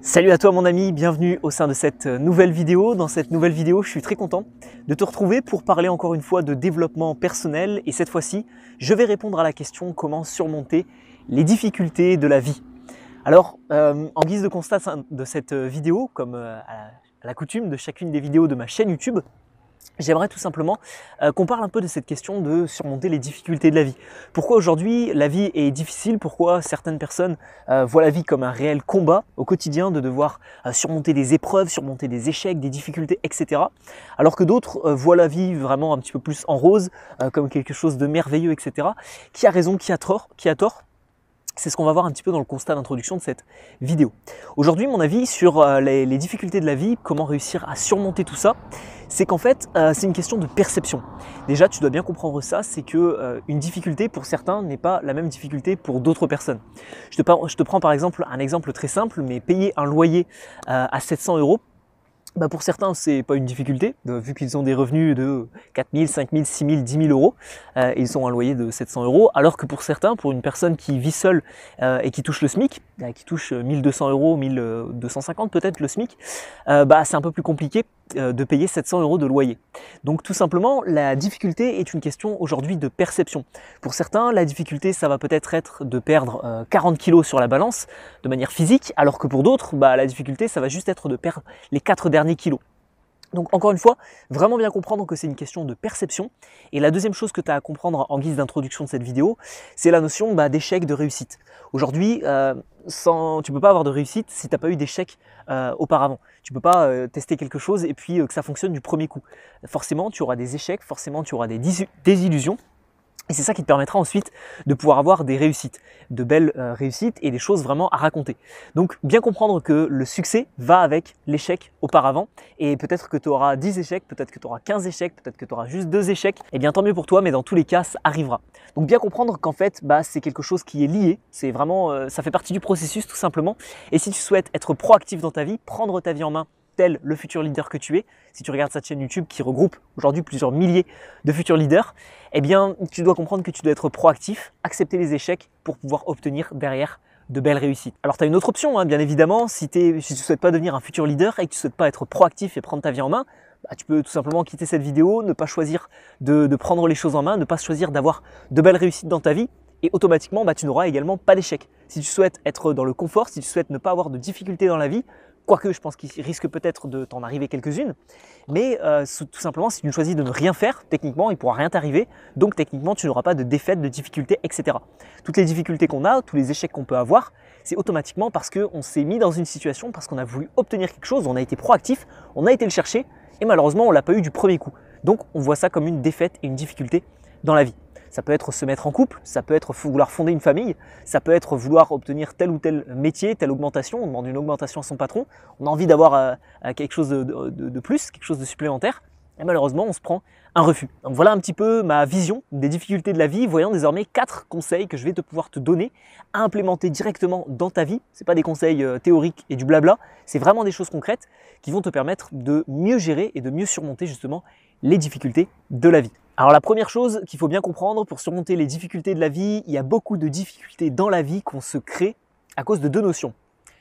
Salut à toi mon ami, bienvenue au sein de cette nouvelle vidéo. Dans cette nouvelle vidéo, je suis très content de te retrouver pour parler encore une fois de développement personnel et cette fois-ci, je vais répondre à la question comment surmonter les difficultés de la vie. Alors, euh, en guise de constat de cette vidéo, comme euh, à la coutume de chacune des vidéos de ma chaîne YouTube, J'aimerais tout simplement euh, qu'on parle un peu de cette question de surmonter les difficultés de la vie. Pourquoi aujourd'hui la vie est difficile Pourquoi certaines personnes euh, voient la vie comme un réel combat au quotidien de devoir euh, surmonter des épreuves, surmonter des échecs, des difficultés, etc. Alors que d'autres voient la vie vraiment un petit peu plus en rose, comme quelque chose de merveilleux, etc. Qui a raison Qui a tort Qui a tort c'est ce qu'on va voir un petit peu dans le constat d'introduction de cette vidéo. Aujourd'hui, mon avis sur euh, les, difficultés de la vie, comment réussir à surmonter tout ça, c'est qu'en fait, euh, c'est une question de perception. Déjà, tu dois bien comprendre ça, c'est que euh, une difficulté pour certains n'est pas la même difficulté pour d'autres personnes. Je te, prends par exemple un exemple très simple, mais payer un loyer à 700 euros bah, pour certains, c'est pas une difficulté, vu qu'ils ont des revenus de 4 000, 5 000, 6 000, 10 000 euros, euh, ils ont un loyer de 700 euros, alors que pour certains, pour une personne qui vit seule euh, et qui touche le SMIC, euh, qui touche 1200 euros, 1250 peut-être le SMIC, bah c'est un peu plus compliqué euh, de payer 700 euros de loyer. Donc tout simplement, la difficulté est une question aujourd'hui de perception. Pour certains, la difficulté, ça va peut-être être de perdre 40 euh, kilos sur la balance de manière physique, alors que pour d'autres, bah, la difficulté, ça va juste être de perdre les 4 derniers kilos. Donc encore une fois, vraiment bien comprendre que c'est une question de perception. Et la deuxième chose que tu as à comprendre en guise d'introduction de cette vidéo, c'est la notion bah, d'échec, de réussite. Aujourd'hui, euh, tu ne peux pas avoir de réussite si tu n'as pas eu d'échec euh, auparavant. Tu ne peux pas euh, tester quelque chose et puis que ça fonctionne du premier coup. Forcément, tu auras des échecs, forcément, tu auras des désillusions. Et c'est ça qui te permettra ensuite de pouvoir avoir des réussites, de belles euh, réussites et des choses vraiment à raconter. Donc bien comprendre que le succès va avec l'échec auparavant et peut-être que tu auras 10 échecs, peut-être que tu auras 15 échecs, peut-être que tu auras juste 2 échecs, et eh bien tant mieux pour toi mais dans tous les cas ça arrivera. Donc bien comprendre qu'en fait bah, c'est quelque chose qui est lié, c'est vraiment euh, ça fait partie du processus tout simplement et si tu souhaites être proactif dans ta vie, prendre ta vie en main tel le futur leader que tu es, si tu regardes cette chaîne YouTube qui regroupe aujourd'hui plusieurs milliers de futurs leaders, eh bien, tu dois comprendre que tu dois être proactif, accepter les échecs pour pouvoir obtenir derrière de belles réussites. Alors tu as une autre option, hein, bien évidemment, si, tu ne souhaites pas devenir un futur leader et que tu ne souhaites pas être proactif et prendre ta vie en main, bah, tu peux tout simplement quitter cette vidéo, ne pas choisir de, prendre les choses en main, ne pas choisir d'avoir de belles réussites dans ta vie, et automatiquement bah, tu n'auras également pas d'échec. Si tu souhaites être dans le confort, si tu souhaites ne pas avoir de difficultés dans la vie, quoique je pense qu'il risque peut-être de t'en arriver quelques-unes. Mais euh, tout simplement, si tu choisis de ne rien faire, techniquement, il ne pourra rien t'arriver. Donc techniquement, tu n'auras pas de défaite, de difficultés, etc. Toutes les difficultés qu'on a, tous les échecs qu'on peut avoir, c'est automatiquement parce qu'on s'est mis dans une situation, parce qu'on a voulu obtenir quelque chose, on a été proactif, on a été le chercher, et malheureusement, on ne l'a pas eu du premier coup. Donc on voit ça comme une défaite et une difficulté dans la vie. Ça peut être se mettre en couple, ça peut être vouloir fonder une famille, ça peut être vouloir obtenir tel ou tel métier, telle augmentation. On demande une augmentation à son patron, on a envie d'avoir euh, euh, quelque chose de, de plus, quelque chose de supplémentaire. Et malheureusement, on se prend un refus. Donc voilà un petit peu ma vision des difficultés de la vie, voyant désormais quatre conseils que je vais te pouvoir te donner à implémenter directement dans ta vie. Ce n'est pas des conseils euh, théoriques et du blabla, c'est vraiment des choses concrètes qui vont te permettre de mieux gérer et de mieux surmonter justement les difficultés de la vie. Alors la première chose qu'il faut bien comprendre pour surmonter les difficultés de la vie, il y a beaucoup de difficultés dans la vie qu'on se crée à cause de deux notions.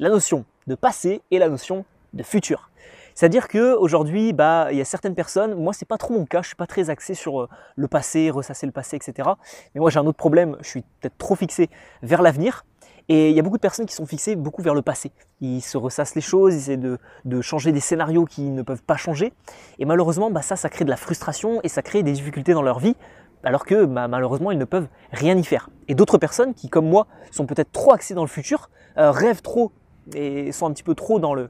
La notion de passé et la notion de futur. C'est-à-dire qu'aujourd'hui, bah, il y a certaines personnes, moi c'est pas trop mon cas, je suis pas très axé sur euh, le passé, ressasser le passé, etc. Mais moi j'ai un autre problème, je suis peut-être trop fixé vers l'avenir. Et il y a beaucoup de personnes qui sont fixées beaucoup vers le passé. Ils se ressassent les choses, ils essaient de, changer des scénarios qui ne peuvent pas changer. Et malheureusement, bah, ça, ça crée de la frustration et ça crée des difficultés dans leur vie alors que bah, malheureusement ils ne peuvent rien y faire. Et d'autres personnes qui, comme moi, sont peut-être trop axées dans le futur, euh, rêvent trop et sont un petit peu trop dans le,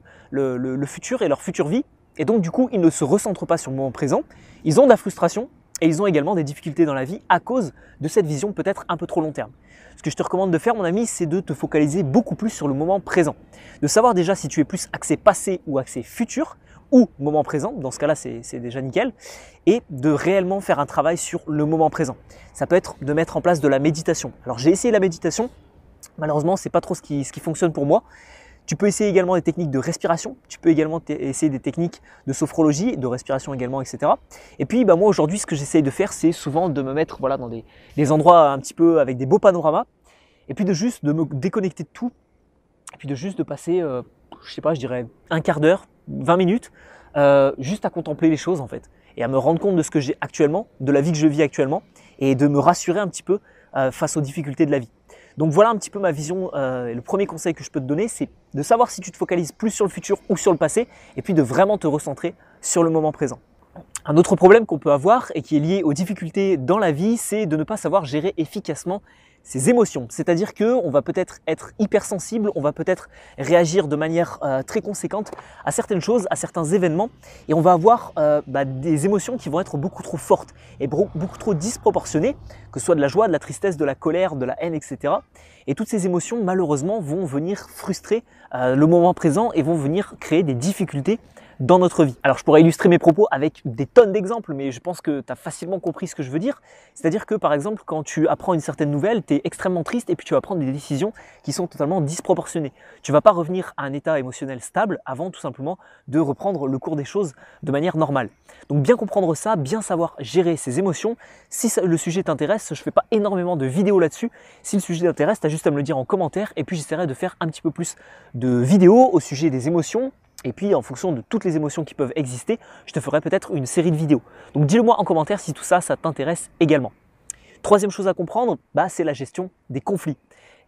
futur et leur future vie. Et donc du coup, ils ne se recentrent pas sur le moment présent, ils ont de la frustration et ils ont également des difficultés dans la vie à cause de cette vision peut-être un peu trop long terme. Ce que je te recommande de faire, mon ami, c'est de te focaliser beaucoup plus sur le moment présent. De savoir déjà si tu es plus axé passé ou axé futur ou moment présent, dans ce cas-là c'est déjà nickel, et de réellement faire un travail sur le moment présent. Ça peut être de mettre en place de la méditation. Alors j'ai essayé la méditation, malheureusement c'est pas trop ce qui fonctionne pour moi, tu peux essayer également des techniques de respiration, tu peux également essayer des techniques de sophrologie, de respiration également, etc. Et puis bah, moi aujourd'hui ce que j'essaye de faire c'est souvent de me mettre voilà, dans des, endroits un petit peu avec des beaux panoramas, et puis de juste de me déconnecter de tout, et puis de juste de passer, je euh, je sais pas, je dirais un quart d'heure, 20 minutes, euh, juste à contempler les choses en fait, et à me rendre compte de ce que j'ai actuellement, de la vie que je vis actuellement, et de me rassurer un petit peu euh, face aux difficultés de la vie. Donc voilà un petit peu ma vision. Euh, le premier conseil que je peux te donner, c'est de savoir si tu te focalises plus sur le futur ou sur le passé, et puis de vraiment te recentrer sur le moment présent. Un autre problème qu'on peut avoir et qui est lié aux difficultés dans la vie, c'est de ne pas savoir gérer efficacement ses émotions. C'est-à-dire qu'on va peut-être être hypersensible, on va peut-être réagir de manière euh, très conséquente à certaines choses, à certains événements, et on va avoir euh, bah, des émotions qui vont être beaucoup trop fortes et beaucoup trop disproportionnées, que ce soit de la joie, de la tristesse, de la colère, de la haine, etc. Et toutes ces émotions, malheureusement, vont venir frustrer euh, le moment présent et vont venir créer des difficultés dans notre vie. Alors je pourrais illustrer mes propos avec des tonnes d'exemples, mais je pense que tu as facilement compris ce que je veux dire. C'est-à-dire que par exemple, quand tu apprends une certaine nouvelle, tu es extrêmement triste et puis tu vas prendre des décisions qui sont totalement disproportionnées. Tu ne vas pas revenir à un état émotionnel stable avant tout simplement de reprendre le cours des choses de manière normale. Donc bien comprendre ça, bien savoir gérer ses émotions. Si le sujet t'intéresse, je fais pas énormément de vidéos là-dessus. Si le sujet t'intéresse, tu as juste à me le dire en commentaire et puis j'essaierai de faire un petit peu plus de vidéos au sujet des émotions et puis, en fonction de toutes les émotions qui peuvent exister, je te ferai peut-être une série de vidéos. Donc, dis-le moi en commentaire si tout ça, ça t'intéresse également. Troisième chose à comprendre, bah, c'est la gestion des conflits.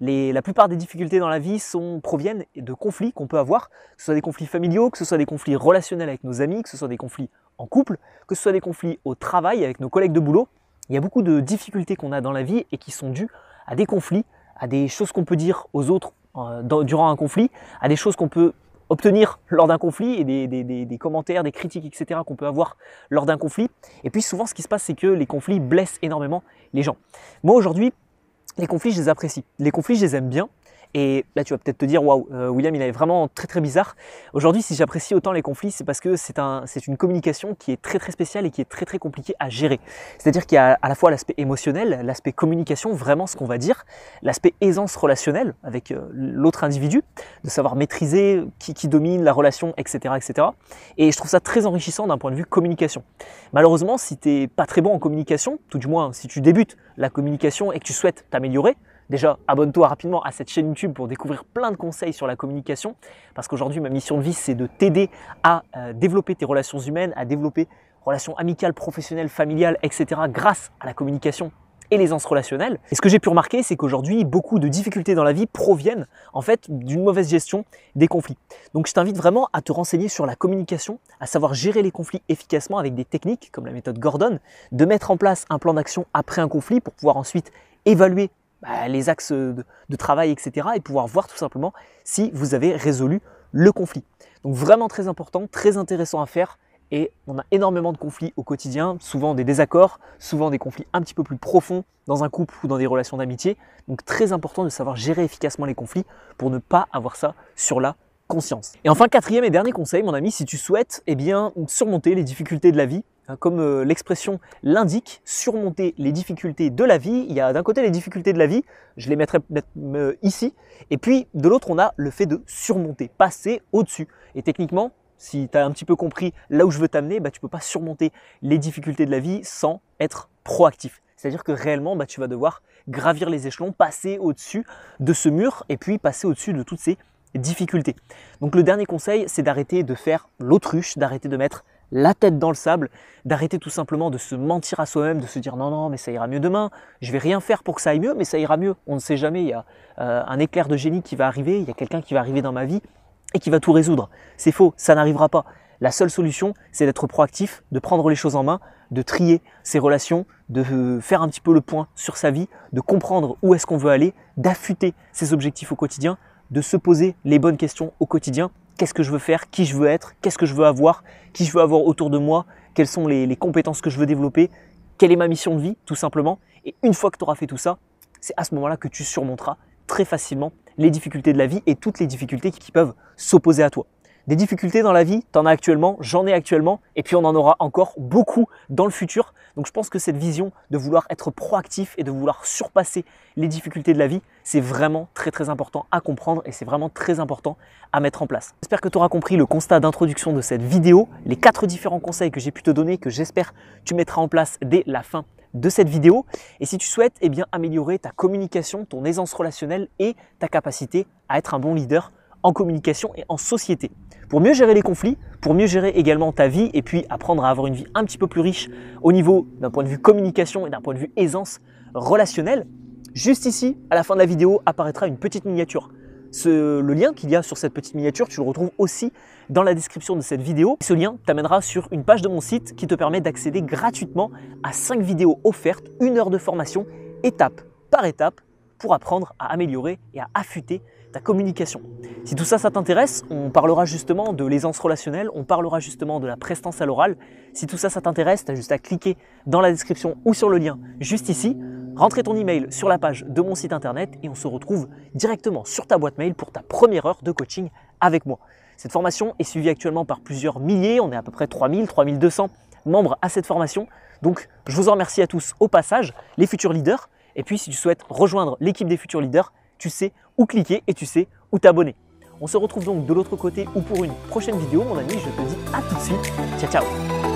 la plupart des difficultés dans la vie proviennent de conflits qu'on peut avoir, que ce soit des conflits familiaux, que ce soit des conflits relationnels avec nos amis, que ce soit des conflits en couple, que ce soit des conflits au travail avec nos collègues de boulot. Il y a beaucoup de difficultés qu'on a dans la vie et qui sont dues à des conflits, à des choses qu'on peut dire aux autres euh, durant un conflit, à des choses qu'on peut obtenir lors d'un conflit et des, commentaires, des critiques, etc. qu'on peut avoir lors d'un conflit. Et puis souvent, ce qui se passe, c'est que les conflits blessent énormément les gens. Moi, aujourd'hui, les conflits, je les apprécie. Les conflits, je les aime bien. Et là, tu vas peut-être te dire, waouh, euh, William, il est vraiment très très bizarre. Aujourd'hui, si j'apprécie autant les conflits, c'est parce que c'est une communication qui est très très spéciale et qui est très très compliquée à gérer. C'est-à-dire qu'il y a à la fois l'aspect émotionnel, l'aspect communication, vraiment ce qu'on va dire, l'aspect aisance relationnelle avec euh, l'autre individu, de savoir maîtriser qui, domine la relation, etc., etc. Et je trouve ça très enrichissant d'un point de vue communication. Malheureusement, si tu n'es pas très bon en communication, tout du moins si tu débutes la communication et que tu souhaites t'améliorer, Déjà, abonne-toi rapidement à cette chaîne YouTube pour découvrir plein de conseils sur la communication, parce qu'aujourd'hui, ma mission de vie, c'est de t'aider à euh, développer tes relations humaines, à développer relations amicales, professionnelles, familiales, etc., grâce à la communication et l'aisance relationnelle. Et ce que j'ai pu remarquer, c'est qu'aujourd'hui, beaucoup de difficultés dans la vie proviennent en fait d'une mauvaise gestion des conflits. Donc je t'invite vraiment à te renseigner sur la communication, à savoir gérer les conflits efficacement avec des techniques comme la méthode Gordon, de mettre en place un plan d'action après un conflit pour pouvoir ensuite évaluer bah, les axes de, de, travail, etc. et pouvoir voir tout simplement si vous avez résolu le conflit. Donc vraiment très important, très intéressant à faire. Et on a énormément de conflits au quotidien, souvent des désaccords, souvent des conflits un petit peu plus profonds dans un couple ou dans des relations d'amitié. Donc très important de savoir gérer efficacement les conflits pour ne pas avoir ça sur la conscience. Et enfin, quatrième et dernier conseil, mon ami, si tu souhaites eh bien, surmonter les difficultés de la vie, Hein, comme euh, l'expression l'indique, surmonter les difficultés de la vie. Il y a d'un côté les difficultés de la vie, je les mettrai euh, ici, et puis de l'autre on a le fait de surmonter, passer au-dessus. Et techniquement, si tu as un petit peu compris là où je veux t'amener, bah, tu ne peux pas surmonter les difficultés de la vie sans être proactif. C'est-à-dire que réellement, bah, tu vas devoir gravir les échelons, passer au-dessus de ce mur et puis passer au-dessus de toutes ces difficultés. Donc le dernier conseil, c'est d'arrêter de faire l'autruche, d'arrêter de mettre la tête dans le sable, d'arrêter tout simplement de se mentir à soi-même, de se dire non, non, mais ça ira mieux demain, je vais rien faire pour que ça aille mieux, mais ça ira mieux. On ne sait jamais, il y a euh, un éclair de génie qui va arriver, il y a quelqu'un qui va arriver dans ma vie et qui va tout résoudre. C'est faux, ça n'arrivera pas. La seule solution, c'est d'être proactif, de prendre les choses en main, de trier ses relations, de euh, faire un petit peu le point sur sa vie, de comprendre où est-ce qu'on veut aller, d'affûter ses objectifs au quotidien, de se poser les bonnes questions au quotidien qu'est-ce que je veux faire, qui je veux être, qu'est-ce que je veux avoir, qui je veux avoir autour de moi, quelles sont les, compétences que je veux développer, quelle est ma mission de vie, tout simplement. Et une fois que tu auras fait tout ça, c'est à ce moment-là que tu surmonteras très facilement les difficultés de la vie et toutes les difficultés qui peuvent s'opposer à toi. Des difficultés dans la vie, t'en as actuellement, j'en ai actuellement, et puis on en aura encore beaucoup dans le futur. Donc je pense que cette vision de vouloir être proactif et de vouloir surpasser les difficultés de la vie, c'est vraiment très très important à comprendre et c'est vraiment très important à mettre en place. J'espère que tu auras compris le constat d'introduction de cette vidéo, les quatre différents conseils que j'ai pu te donner, que j'espère tu mettras en place dès la fin de cette vidéo. Et si tu souhaites eh bien, améliorer ta communication, ton aisance relationnelle et ta capacité à être un bon leader, en communication et en société. Pour mieux gérer les conflits, pour mieux gérer également ta vie et puis apprendre à avoir une vie un petit peu plus riche au niveau d'un point de vue communication et d'un point de vue aisance relationnelle, juste ici, à la fin de la vidéo, apparaîtra une petite miniature. Ce, le lien qu'il y a sur cette petite miniature, tu le retrouves aussi dans la description de cette vidéo. Ce lien t'amènera sur une page de mon site qui te permet d'accéder gratuitement à 5 vidéos offertes, une heure de formation, étape par étape, pour apprendre à améliorer et à affûter ta communication. Si tout ça, ça t'intéresse, on parlera justement de l'aisance relationnelle, on parlera justement de la prestance à l'oral. Si tout ça, ça t'intéresse, tu as juste à cliquer dans la description ou sur le lien juste ici, rentrer ton email sur la page de mon site internet et on se retrouve directement sur ta boîte mail pour ta première heure de coaching avec moi. Cette formation est suivie actuellement par plusieurs milliers, on est à peu près 3000, 3200 membres à cette formation. Donc je vous en remercie à tous au passage, les futurs leaders. Et puis si tu souhaites rejoindre l'équipe des futurs leaders, tu sais où cliquer et tu sais où t'abonner. On se retrouve donc de l'autre côté ou pour une prochaine vidéo, mon ami. Je te dis à tout de suite. Ciao, ciao